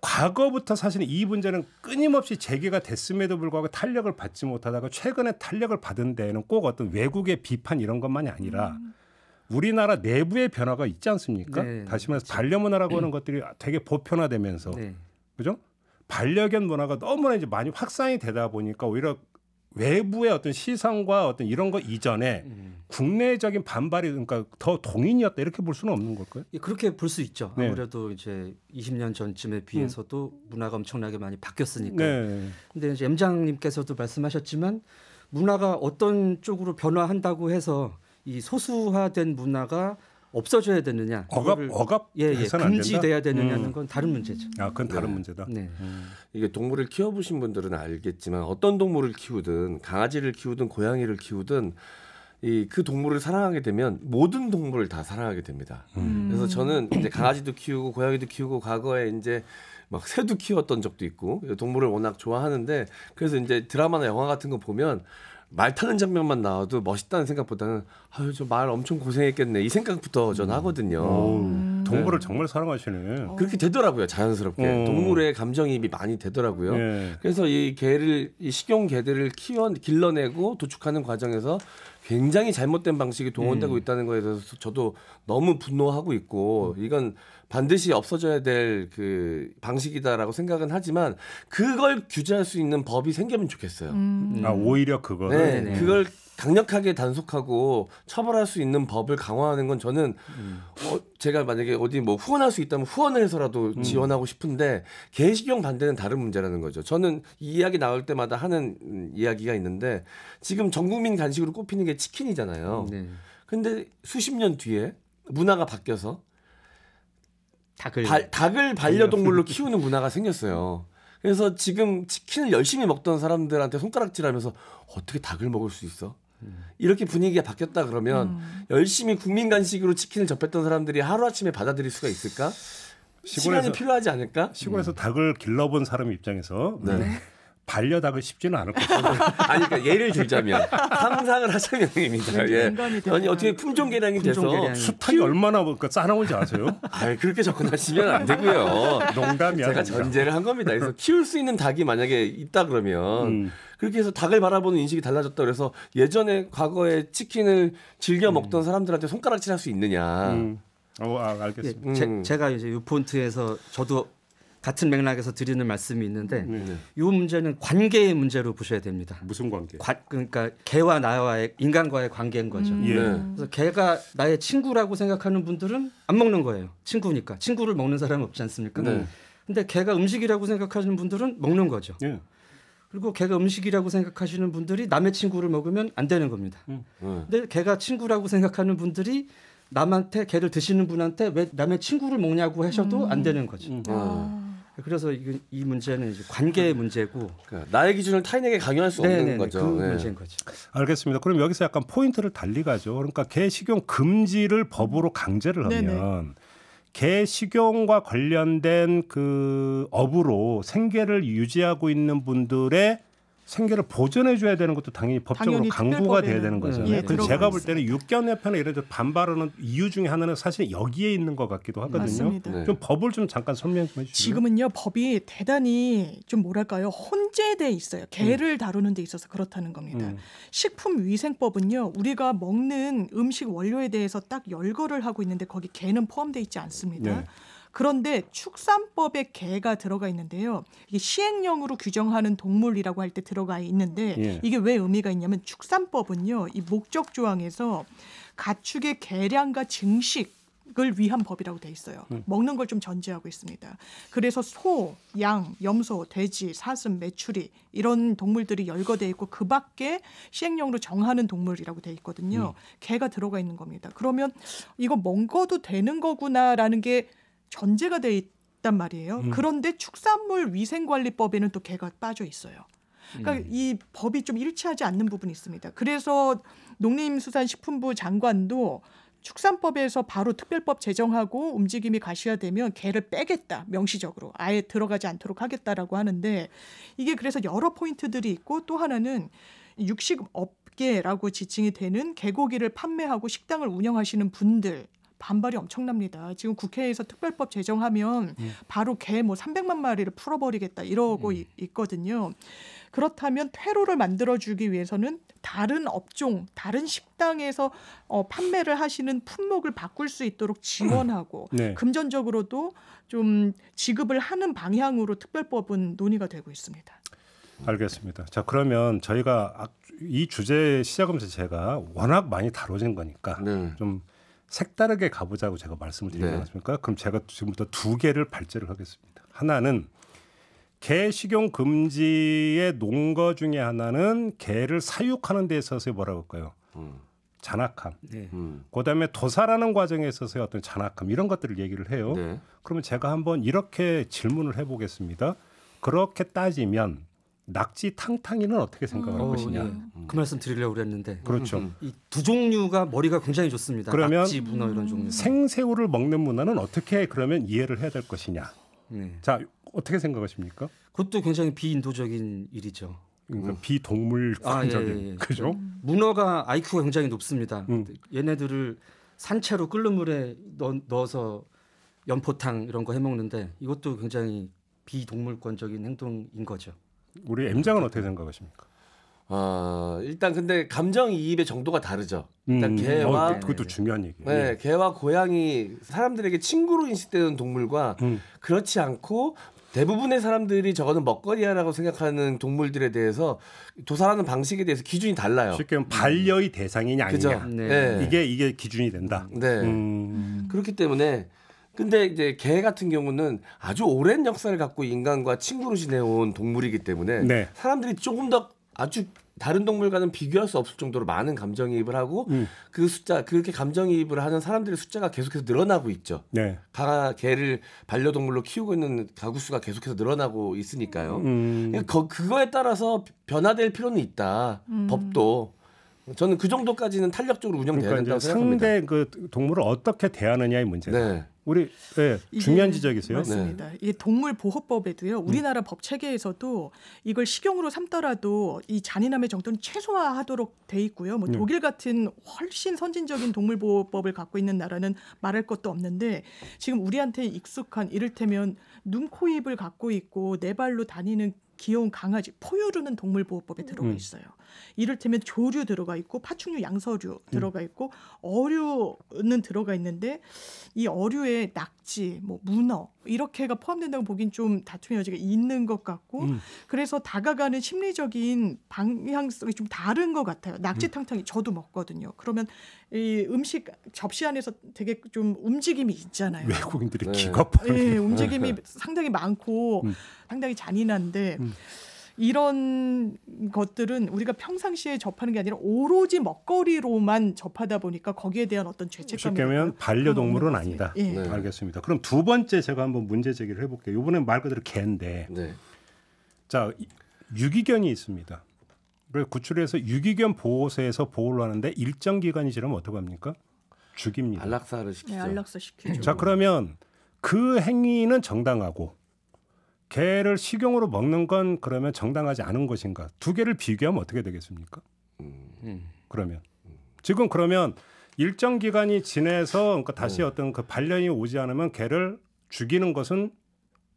과거부터 사실 이 문제는 끊임없이 제기가 됐음에도 불구하고 탄력을 받지 못하다가 최근에 탄력을 받은 데에는 꼭 어떤 외국의 비판 이런 것만이 아니라 음. 우리나라 내부의 변화가 있지 않습니까? 네, 다시 말해서 그렇 반려문화라고 하는 것들이 되게 보편화되면서 네. 그죠? 반려견 문화가 너무나 이제 많이 확산이 되다 보니까 오히려 외부의 어떤 시선과 어떤 이런 거 이전에 음. 국내적인 반발이 그러니까 더 동인이었다 이렇게 볼 수는 없는 걸까요? 예, 그렇게 볼 수 있죠. 네. 아무래도 이제 20년 전쯤에 비해서도 음. 문화가 엄청나게 많이 바뀌었으니까. 네. 근데 이제 엠장님께서도 말씀하셨지만 문화가 어떤 쪽으로 변화한다고 해서 이 소수화된 문화가 없어져야 되느냐, 억압 억압 예, 예, 예, 금지돼야 되느냐는 음. 건 다른 문제죠. 아, 그건 다른 네. 문제다. 네. 음. 이게 동물을 키워보신 분들은 알겠지만 어떤 동물을 키우든 강아지를 키우든 고양이를 키우든 이 그 동물을 사랑하게 되면 모든 동물을 다 사랑하게 됩니다. 음. 그래서 저는 이제 강아지도 키우고 고양이도 키우고 과거에 이제 막 새도 키웠던 적도 있고 동물을 워낙 좋아하는데 그래서 이제 드라마나 영화 같은 거 보면 말 타는 장면만 나와도 멋있다는 생각보다는 아유 저 말 엄청 고생했겠네 이 생각부터 전 음. 하거든요. 음. 동물을 네. 정말 사랑하시네. 그렇게 되더라고요 자연스럽게 어. 동물의 감정이입이 많이 되더라고요. 예. 그래서 이 개를 이 식용 개들을 키워 길러내고 도축하는 과정에서 굉장히 잘못된 방식이 동원되고 음. 있다는 거에 대해서 저도 너무 분노하고 있고 이건 반드시 없어져야 될 그 방식이다라고 생각은 하지만 그걸 규제할 수 있는 법이 생기면 좋겠어요. 음. 아 오히려 그거 네, 네. 그걸 강력하게 단속하고 처벌할 수 있는 법을 강화하는 건 저는 음. 어, 제가 만약에 어디 뭐 후원할 수 있다면 후원을 해서라도 음. 지원하고 싶은데 개시용 반대는 다른 문제라는 거죠. 저는 이 이야기 나올 때마다 하는 음, 이야기가 있는데 지금 전 국민 간식으로 꼽히는 게게 치킨이잖아요. 네. 근데 수십 년 뒤에 문화가 바뀌어서 닭을 바, 닭을 반려동물로 키우는 문화가 생겼어요. 그래서 지금 치킨을 열심히 먹던 사람들한테 손가락질하면서 어떻게 닭을 먹을 수 있어? 음. 이렇게 분위기가 바뀌었다 그러면 음. 열심히 국민 간식으로 치킨을 접했던 사람들이 하루아침에 받아들일 수가 있을까? 시골에서, 시간이 필요하지 않을까? 시골에서 음. 닭을 길러본 사람 입장에서 네. 네. 반려닭을 쉽지는 않을 것 같아요. 아니 그러니까 예를 들자면 상상을 하자면입니다. 예. 아니 어떻게 품종 개량이 돼서 수탉이 얼마나 그싸나오지 그러니까 아세요? 아 그렇게 접근하시면 안 되고요. 농담이야. 제가 전제를 한 겁니다. 그래서 키울 수 있는 닭이 만약에 있다 그러면 음. 그렇게 해서 닭을 바라보는 인식이 달라졌다 그래서 예전에 과거에 치킨을 즐겨 음. 먹던 사람들한테 손가락질할 수 있느냐. 음. 어, 아, 알겠습니다. 예, 제, 음. 가 이제 유폰트에서 저도 같은 맥락에서 드리는 말씀이 있는데 네네. 네. 이 문제는 관계의 문제로 보셔야 됩니다. 무슨 관계? 관, 그러니까 개와 나와의 인간과의 관계인 거죠. 음. 예. 네. 그래서 개가 나의 친구라고 생각하는 분들은 안 먹는 거예요. 친구니까 친구를 먹는 사람 없지 않습니까? 네. 근데 개가 음식이라고 생각하시는 분들은 먹는 거죠. 예. 그리고 개가 음식이라고 생각하시는 분들이 남의 친구를 먹으면 안 되는 겁니다. 음. 네. 근데 개가 친구라고 생각하는 분들이 남한테 개를 드시는 분한테 왜 남의 친구를 먹냐고 하셔도 음. 안 되는 거죠. 음. 아. 그래서 이, 이 문제는 관계의 음. 문제고 그러니까 나의 기준을 타인에게 강요할 수 네네네, 없는 거죠. 그 네. 문제인 거죠. 알겠습니다. 그럼 여기서 약간 포인트를 달리 가죠. 그러니까 개 식용 금지를 법으로 강제를 하면 네네. 개 식용과 관련된 그 업으로 생계를 유지하고 있는 분들의 생계를 보존해줘야 되는 것도 당연히 법적으로 당연히 강구가 돼야 되는 거잖아요. 예, 그래서 제가 볼 때는 육개월 내편에 예를 들어 반발하는 이유 중에 하나는 사실 여기에 있는 것 같기도 하거든요. 네. 좀 법을 좀 잠깐 설명 좀 해주세요. 지금은요 법이 대단히 좀 뭐랄까요 혼재돼 있어요. 개를 음. 다루는 데 있어서 그렇다는 겁니다. 음. 식품위생법은요 우리가 먹는 음식 원료에 대해서 딱 열거를 하고 있는데 거기 개는 포함돼 있지 않습니다. 네. 그런데 축산법에 개가 들어가 있는데요. 이게 시행령으로 규정하는 동물이라고 할 때 들어가 있는데 예. 이게 왜 의미가 있냐면 축산법은요. 이 목적 조항에서 가축의 개량과 증식 을 위한 법이라고 돼 있어요. 음. 먹는 걸 좀 전제하고 있습니다. 그래서 소, 양, 염소, 돼지, 사슴, 메추리 이런 동물들이 열거돼 있고 그 밖에 시행령으로 정하는 동물이라고 돼 있거든요. 음. 개가 들어가 있는 겁니다. 그러면 이거 먹어도 되는 거구나라는 게 전제가 돼 있단 말이에요. 음. 그런데 축산물 위생관리법에는 또 개가 빠져 있어요. 그러니까 음. 이 법이 좀 일치하지 않는 부분이 있습니다. 그래서 농림수산식품부 장관도 축산법에서 바로 특별법 제정하고 움직임이 가시화되면 개를 빼겠다 명시적으로 아예 들어가지 않도록 하겠다라고 하는데 이게 그래서 여러 포인트들이 있고 또 하나는 육식업 계라고 지칭이 되는 개고기를 판매하고 식당을 운영하시는 분들 반발이 엄청납니다. 지금 국회에서 특별법 제정하면 예. 바로 개 뭐 300만 마리를 풀어버리겠다 이러고 예. 있거든요. 그렇다면 퇴로를 만들어주기 위해서는 다른 업종, 다른 식당에서 어, 판매를 하시는 품목을 바꿀 수 있도록 지원하고 네. 금전적으로도 좀 지급을 하는 방향으로 특별법은 논의가 되고 있습니다. 알겠습니다. 자 그러면 저희가 이 주제 시작하면서 제가 워낙 많이 다뤄진 거니까 네. 좀 색다르게 가보자고 제가 말씀을 드리지 않았습니까? 네. 그럼 제가 지금부터 두 개를 발제를 하겠습니다. 하나는 개 식용 금지의 논거 중에 하나는 개를 사육하는 데 있어서 뭐라고 할까요? 음. 잔악함. 네. 음. 그다음에 도살하는 과정에 있어서의 어떤 잔악함 이런 것들을 얘기를 해요. 네. 그러면 제가 한번 이렇게 질문을 해보겠습니다. 그렇게 따지면 낙지 탕탕이는 어떻게 생각할 음. 것이냐. 어, 예. 음. 그 말씀 드리려고 그랬는데. 그렇죠. 음. 음. 이두 종류가 머리가 굉장히 좋습니다. 그러면 낙지 문어 이런 종류. 생새우를 먹는 문화는 어떻게 그러면 이해를 해야 될 것이냐. 네. 자 어떻게 생각하십니까? 그것도 굉장히 비인도적인 일이죠. 그러니까 비동물적인 아, 예, 예, 예, 그죠? 문어가 IQ가 굉장히 높습니다. 음. 얘네들을 산채로 끓는 물에 넣, 어서 연포탕 이런 거 해먹는데 이것도 굉장히 비동물권적인 행동인 거죠. 우리 M장은 어떻게 생각하십니까? 어, 일단 근데 감정 이입의 정도가 다르죠. 일단 음, 개와 어, 그것도 네. 중요한 얘기예요. 네, 예. 개와 고양이 사람들에게 친구로 인식되는 동물과 음. 그렇지 않고 대부분의 사람들이 저거는 먹거리야라고 생각하는 동물들에 대해서 도살하는 방식에 대해서 기준이 달라요. 쉽게 말하면 반려의 대상이냐 아니냐. 네. 네. 이게 이게 기준이 된다. 네. 음. 그렇기 때문에 근데 이제 개 같은 경우는 아주 오랜 역사를 갖고 인간과 친구로 지내온 동물이기 때문에 네. 사람들이 조금 더 아주 다른 동물과는 비교할 수 없을 정도로 많은 감정이입을 하고 음. 그 숫자 그렇게 감정이입을 하는 사람들의 숫자가 계속해서 늘어나고 있죠. 네. 가 개를 반려동물로 키우고 있는 가구 수가 계속해서 늘어나고 있으니까요. 음. 그, 그러니까 거에 따라서 변화될 필요는 있다. 음. 법도 저는 그 정도까지는 탄력적으로 운영돼야 그러니까 된다고 생각합니다. 상대 그 동물을 어떻게 대하느냐의 문제다. 네. 우리 네, 중요한 지적이세요. 맞습니다. 네. 이 동물 보호법에도요. 음. 우리나라 음. 법 체계에서도 이걸 식용으로 삼더라도 이 잔인함의 정도는 최소화하도록 돼 있고요. 뭐 네. 독일 같은 훨씬 선진적인 동물 보호법을 갖고 있는 나라는 말할 것도 없는데 지금 우리한테 익숙한 이를테면 눈, 코, 입을 갖고 있고 네 발로 다니는 귀여운 강아지 포유류는 동물보호법에 들어가 음. 있어요. 음. 이를테면 조류 들어가 있고 파충류, 양서류 음. 들어가 있고 어류는 들어가 있는데 이 어류에 낙지, 뭐 문어, 이렇게가 포함된다고 보긴 좀 다툼의 여지가 있는 것 같고 음. 그래서 다가가는 심리적인 방향성이 좀 다른 것 같아요. 낙지탕탕이 음. 저도 먹거든요. 그러면 이 음식 접시 안에서 되게 좀 움직임이 있잖아요. 외국인들이 네. 기가 빠르 예, 네, 움직임이 상당히 많고 음. 상당히 잔인한데 음. 이런 것들은 우리가 평상시에 접하는 게 아니라 오로지 먹거리로만 접하다 보니까 거기에 대한 어떤 죄책감이 쉽게 하면 반려동물은 아니다. 예. 네. 알겠습니다. 그럼 두 번째 제가 한번 문제 제기를 해볼게요. 이번엔 말 그대로 개인데 네. 자 유기견이 있습니다. 를 구출해서 유기견 보호소에서 보호를 하는데 일정 기간이 지나면 어떡 합니까? 죽입니다. 안락사를 시키죠. 네, 안락사 시키죠. 자 그러면 그 행위는 정당하고 개를 식용으로 먹는 건 그러면 정당하지 않은 것인가? 두 개를 비교하면 어떻게 되겠습니까? 음. 그러면 지금 그러면 일정 기간이 지내서 그러니까 다시 음. 어떤 그 반려인이 오지 않으면 개를 죽이는 것은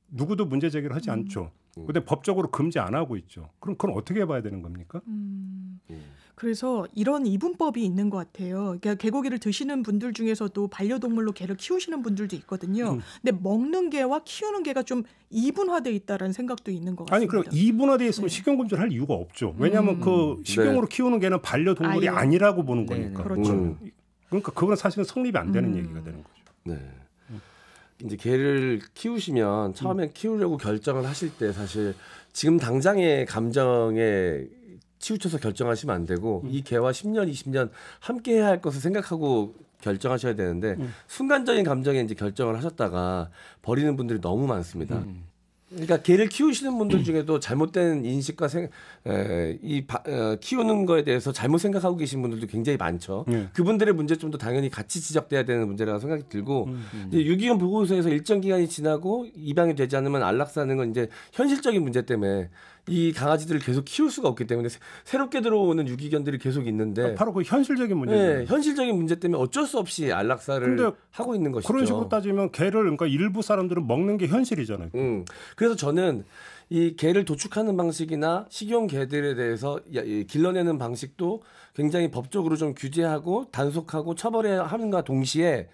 누구도 문제 제기를 하지 음. 않죠. 음. 근데 법적으로 금지 안 하고 있죠. 그럼 그건 어떻게 봐야 되는 겁니까? 음. 음, 그래서 이런 이분법이 있는 것 같아요. 그러니까 개고기를 드시는 분들 중에서도 반려동물로 개를 키우시는 분들도 있거든요. 음. 근데 먹는 개와 키우는 개가 좀 이분화돼 있다라는 생각도 있는 것 같습니다. 아니 그럼 이분화돼 있으면 네. 식용 검진할 이유가 없죠. 왜냐하면 그 음. 그 식용으로 네. 키우는 개는 반려동물이 아니라고 보는 거니까. 네, 네. 그렇죠. 음. 그러니까 그건 사실은 성립이 안 되는 얘기가 되는 거죠. 네. 이제 개를 키우시면 처음엔 키우려고 결정을 하실 때 사실 지금 당장의 감정에 치우쳐서 결정하시면 안 되고 음. 이 개와 10년, 20년 함께 해야 할 것을 생각하고 결정하셔야 되는데 음. 순간적인 감정에 이제 결정을 하셨다가 버리는 분들이 너무 많습니다. 음. 그러니까 개를 키우시는 분들 중에도 잘못된 인식과 생, 에, 이 바, 에, 어, 키우는 거에 대해서 잘못 생각하고 계신 분들도 굉장히 많죠. 네. 그분들의 문제점도 당연히 같이 지적돼야 되는 문제라고 생각이 들고 음, 음. 이제 유기견 보호소에서 일정 기간이 지나고 입양이 되지 않으면 안락사는건 이제 현실적인 문제 때문에 이 강아지들을 계속 키울 수가 없기 때문에 새롭게 들어오는 유기견들이 계속 있는데 그러니까 바로 그 현실적인 문제 네, 현실적인 문제 때문에 어쩔 수 없이 안락사를 하고 있는 것이죠. 그런 식으로 따지면 개를 그러니까 일부 사람들은 먹는 게 현실이잖아요. 음, 그래서 저는 이 개를 도축하는 방식이나 식용 개들에 대해서 길러내는 방식도 굉장히 법적으로 좀 규제하고 단속하고 처벌해야 하는가 동시에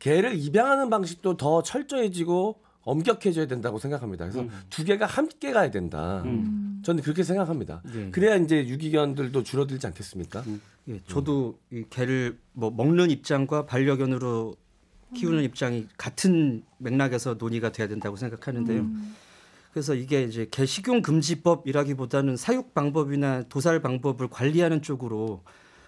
개를 입양하는 방식도 더 철저해지고 엄격해져야 된다고 생각합니다. 그래서 음. 두 개가 함께 가야 된다. 음. 저는 그렇게 생각합니다. 예. 그래야 이제 유기견들도 줄어들지 않겠습니까? 음. 예, 음. 저도 이 개를 뭐 먹는 입장과 반려견으로 키우는 음. 입장이 같은 맥락에서 논의가 돼야 된다고 생각하는데요. 그래서 이게 이제 개식용 금지법이라기보다는 사육 방법이나 도살 방법을 관리하는 쪽으로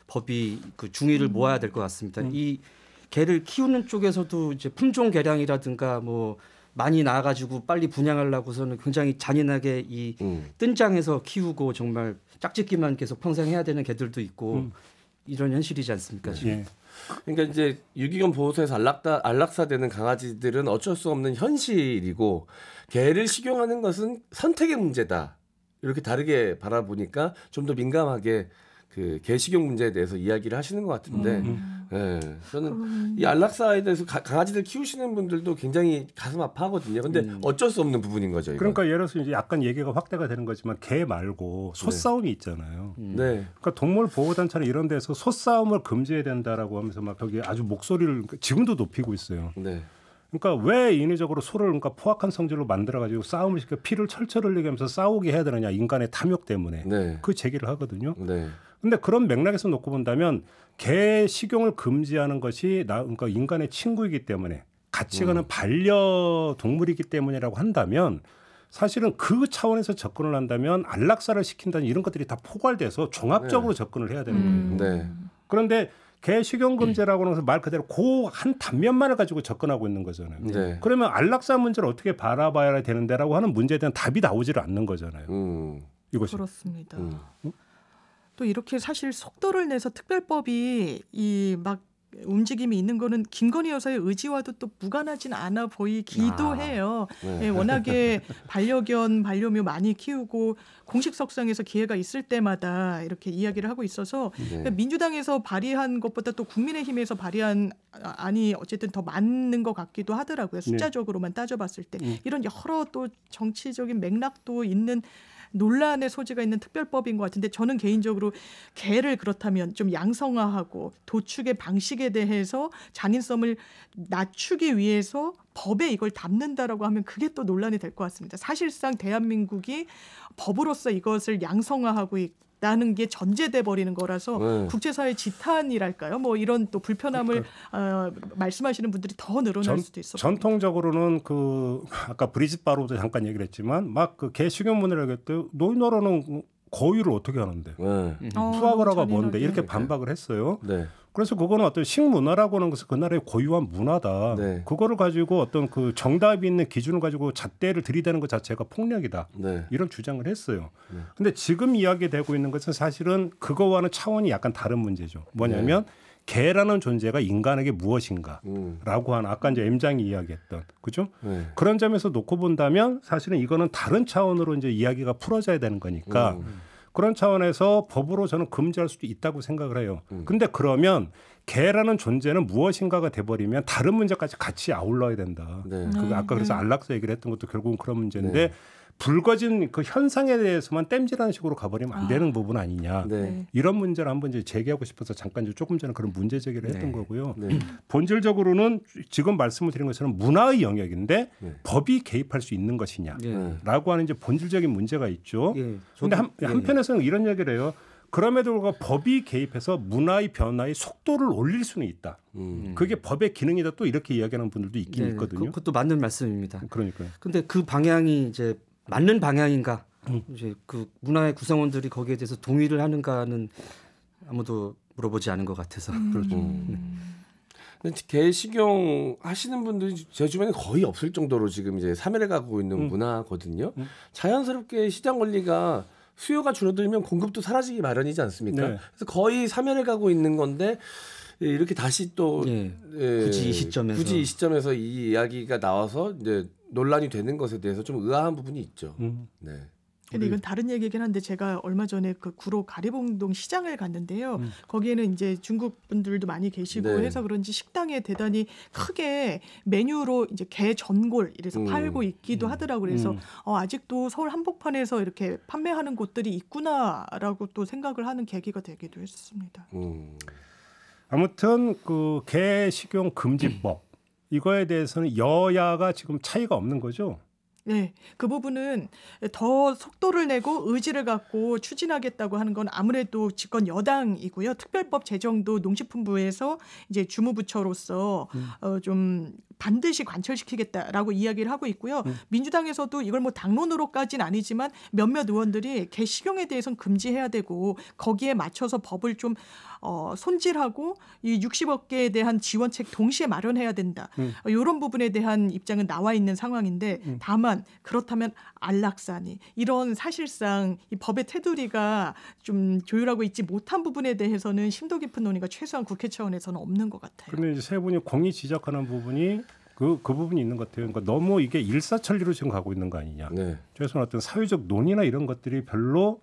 법이 그 중의를 음. 모아야 될 것 같습니다. 음. 이 개를 키우는 쪽에서도 이제 품종 개량이라든가 뭐 많이 나아가지고 빨리 분양하려고서는 굉장히 잔인하게 이 음. 뜬장에서 키우고 정말 짝짓기만 계속 평생 해야 되는 개들도 있고 음. 이런 현실이지 않습니까 지금? 예. 그러니까 이제 유기견 보호소에서 안락다, 안락사되는 강아지들은 어쩔 수 없는 현실이고 개를 식용하는 것은 선택의 문제다 이렇게 다르게 바라보니까 좀 더 민감하게 그 개식용 문제에 대해서 이야기를 하시는 것 같은데 음. 예, 저는 음. 이 안락사에 대해서 가, 강아지들 키우시는 분들도 굉장히 가슴 아파하거든요. 근데 음. 어쩔 수 없는 부분인 거죠. 이건. 그러니까 예를 들어서 이제 약간 얘기가 확대가 되는 거지만 개 말고 소싸움이 네. 있잖아요. 네. 그러니까 동물 보호 단체나 이런 데서 소싸움을 금지해야 된다라고 하면서 막 여기 아주 목소리를 그 지금도 높이고 있어요. 네. 그러니까 왜 인위적으로 소를 그러니까 포악한 성질로 만들어가지고 싸움을 시켜 피를 철철 흘리면서 게하 싸우게 해야 되느냐 인간의 탐욕 때문에 네. 그 제기를 하거든요. 네. 근데 그런 맥락에서 놓고 본다면 개 식용을 금지하는 것이 나 그러니까 인간의 친구이기 때문에 가치관은 음. 반려 동물이기 때문이라고 한다면 사실은 그 차원에서 접근을 한다면 안락사를 시킨다는 이런 것들이 다 포괄돼서 종합적으로 네. 접근을 해야 되는 거예요. 음. 네. 그런데 개식용금지라고 하는 것은 말 그대로 고 한 단면만을 가지고 접근하고 있는 거잖아요. 네. 그러면 안락사 문제를 어떻게 바라봐야 되는데라고 하는 문제에 대한 답이 나오지를 않는 거잖아요. 음. 이것이. 그렇습니다. 음. 음? 또 이렇게 사실 속도를 내서 특별법이 이 막 움직임이 있는 거는 김건희 여사의 의지와도 또 무관하진 않아 보이기도 아, 해요. 네. 예, 워낙에 반려견, 반려묘 많이 키우고 공식 석상에서 기회가 있을 때마다 이렇게 이야기를 하고 있어서 네. 그러니까 민주당에서 발의한 것보다 또 국민의힘에서 발의한 아니 어쨌든 더 맞는 것 같기도 하더라고요. 네. 숫자적으로만 네. 따져봤을 때 음. 이런 여러 또 정치적인 맥락도 있는 논란의 소지가 있는 특별법인 것 같은데 저는 개인적으로 개를 그렇다면 좀 양성화하고 도축의 방식에 대해서 잔인성을 낮추기 위해서 법에 이걸 담는다라고 하면 그게 또 논란이 될 것 같습니다. 사실상 대한민국이 법으로서 이것을 양성화하고 있고 나는 게 전제돼 버리는 거라서 네. 국제사회 지탄이랄까요? 뭐 이런 또 불편함을 그러니까. 어, 말씀하시는 분들이 더 늘어날 전, 수도 있어. 전통적으로는 그 아까 브리짓 바로도 잠깐 얘기를 했지만 막 그개수교문을 하게 했대 노인어로는 고유를 어떻게 하는데 네. 음. 푸아라가 어, 뭔데 이렇게 예. 반박을 했어요. 네. 그래서 그거는 어떤 식문화라고 하는 것은 그 나라의 고유한 문화다. 네. 그거를 가지고 어떤 그 정답이 있는 기준을 가지고 잣대를 들이대는 것 자체가 폭력이다. 네. 이런 주장을 했어요. 네. 근데 지금 이야기되고 있는 것은 사실은 그거와는 차원이 약간 다른 문제죠. 뭐냐면 네. 개라는 존재가 인간에게 무엇인가라고 음. 하는 아까 이제 M장이 이야기했던 그죠? 네. 그런 점에서 놓고 본다면 사실은 이거는 다른 차원으로 이제 이야기가 풀어져야 되는 거니까 음. 그런 차원에서 법으로 저는 금지할 수도 있다고 생각을 해요. 음. 근데 그러면 개라는 존재는 무엇인가가 돼버리면 다른 문제까지 같이 아울러야 된다. 네. 그 아까 그래서 음. 안락사 얘기를 했던 것도 결국은 그런 문제인데 네. 불거진 그 현상에 대해서만 땜질하는 식으로 가버리면 안 아. 되는 아. 부분 아니냐 네. 이런 문제를 한번 이제 제기하고 싶어서 잠깐 조금 전에 그런 문제 제기를 네. 했던 거고요. 네. 본질적으로는 지금 말씀을 드린 것처럼 문화의 영역인데 네. 법이 개입할 수 있는 것이냐라고 네. 하는 이제 본질적인 문제가 있죠. 그런데 예. 한, 예. 한편에서는 이런 얘기를 해요. 그럼에도 불구하고 법이 개입해서 문화의 변화의 속도를 올릴 수는 있다. 음. 그게 법의 기능이다. 또 이렇게 이야기하는 분들도 있긴 네, 있거든요. 그, 그것도 맞는 말씀입니다. 그러니까요. 근데 그 방향이 이제 맞는 방향인가 음. 이제 그 문화의 구성원들이 거기에 대해서 동의를 하는가는 아무도 물어보지 않은 것 같아서 음. 그렇죠. 음. 네. 근데 개식용 하시는 분들이 제 주변에 거의 없을 정도로 지금 이제 사멸을갖고 있는 문화거든요. 음. 음. 자연스럽게 시장 권리가 수요가 줄어들면 공급도 사라지기 마련이지 않습니까? 네. 그래서 거의 사면을 가고 있는 건데 예, 이렇게 다시 또 예, 예, 굳이 이 시점에서 굳이 이 시점에서 이 이야기가 나와서 이제 논란이 되는 것에 대해서 좀 의아한 부분이 있죠. 음. 네. 근데 이건 다른 얘기긴 한데 제가 얼마 전에 그 구로 가리봉동 시장을 갔는데요. 음. 거기에는 이제 중국 분들도 많이 계시고 네. 해서 그런지 식당에 대단히 크게 메뉴로 이제 개 전골 이래서 음. 팔고 있기도 음. 하더라고 그래서 음. 어, 아직도 서울 한복판에서 이렇게 판매하는 곳들이 있구나라고 또 생각을 하는 계기가 되기도 했습니다. 음. 아무튼 그개 식용 금지법 이거에 대해서는 여야가 지금 차이가 없는 거죠. 네, 그 부분은 더 속도를 내고 의지를 갖고 추진하겠다고 하는 건 아무래도 집권 여당이고요. 특별법 제정도 농식품부에서 이제 주무부처로서 음. 어, 좀 반드시 관철시키겠다라고 이야기를 하고 있고요. 음. 민주당에서도 이걸 뭐 당론으로까지는 아니지만 몇몇 의원들이 개시경에 대해서는 금지해야 되고 거기에 맞춰서 법을 좀 어, 손질하고 이 60억 개에 대한 지원책 동시에 마련해야 된다. 음. 이런 부분에 대한 입장은 나와 있는 상황인데 음. 다만 그렇다면 안락사니 이런 사실상 이 법의 테두리가 좀 조율하고 있지 못한 부분에 대해서는 심도 깊은 논의가 최소한 국회 차원에서는 없는 것 같아요. 근데 이제 세 분이 공이 지적하는 부분이 그, 그 부분이 있는 것 같아요. 그러니까 너무 이게 일사천리로 지금 가고 있는 거 아니냐. 네. 그래서 어떤 사회적 논의나 이런 것들이 별로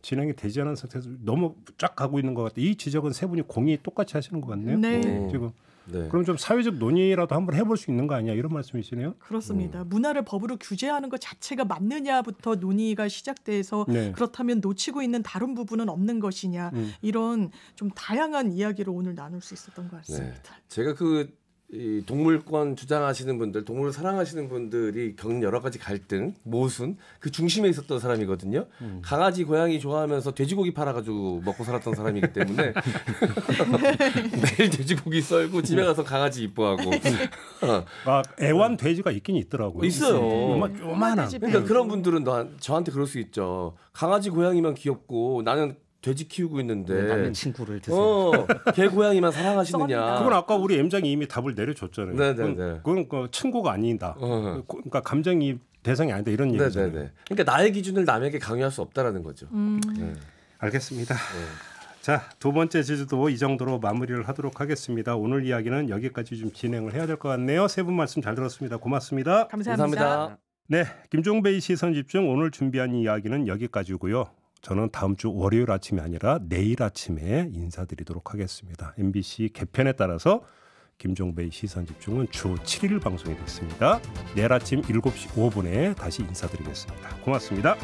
진행이 되지 않은 상태에서 너무 쫙 가고 있는 것 같아요. 이 지적은 세 분이 공이 똑같이 하시는 것 같네요. 네. 네. 네. 지금 네. 그럼 좀 사회적 논의라도 한번 해볼 수 있는 거 아니야 이런 말씀이시네요. 그렇습니다. 음. 문화를 법으로 규제하는 것 자체가 맞느냐부터 논의가 시작돼서 네. 그렇다면 놓치고 있는 다른 부분은 없는 것이냐 음. 이런 좀 다양한 이야기를 오늘 나눌 수 있었던 것 같습니다. 네. 제가 그이 동물권 주장하시는 분들, 동물을 사랑하시는 분들이 겪는 여러 가지 갈등, 모순 그 중심에 있었던 사람이거든요. 음. 강아지, 고양이 좋아하면서 돼지고기 팔아가지고 먹고 살았던 사람이기 때문에 매일 돼지고기 썰고 집에 가서 강아지 이뻐하고. 아, 애완 돼지가 있긴 있더라고요. 있어요. 요만, 요만한. 그러니까 그런 분들은 나, 저한테 그럴 수 있죠. 강아지, 고양이만 귀엽고 나는 돼지 키우고 있는데 남의 친구를 어, 드세요. 어, 개 고양이만 사랑하시느냐. 그건 아까 우리 엠장이 이미 답을 내려줬잖아요. 네네네. 네, 그건, 네. 그건 그 친구가 아니다. 어. 그, 그러니까 감정이 대상이 아니다 이런 네, 얘기잖아요. 그러니까 나의 기준을 남에게 강요할 수 없다라는 거죠. 음. 네. 알겠습니다. 네. 자두 번째 제주도 이 정도로 마무리를 하도록 하겠습니다. 오늘 이야기는 여기까지 좀 진행을 해야 될 것 같네요. 세 분 말씀 잘 들었습니다. 고맙습니다. 감사합니다. 감사합니다. 네, 김종배의 시선 집중 오늘 준비한 이야기는 여기까지고요. 저는 다음 주 월요일 아침이 아니라 내일 아침에 인사드리도록 하겠습니다. MBC 개편에 따라서 김종배의 시선 집중은 주 7일 방송이 됐습니다. 내일 아침 7시 5분에 다시 인사드리겠습니다. 고맙습니다.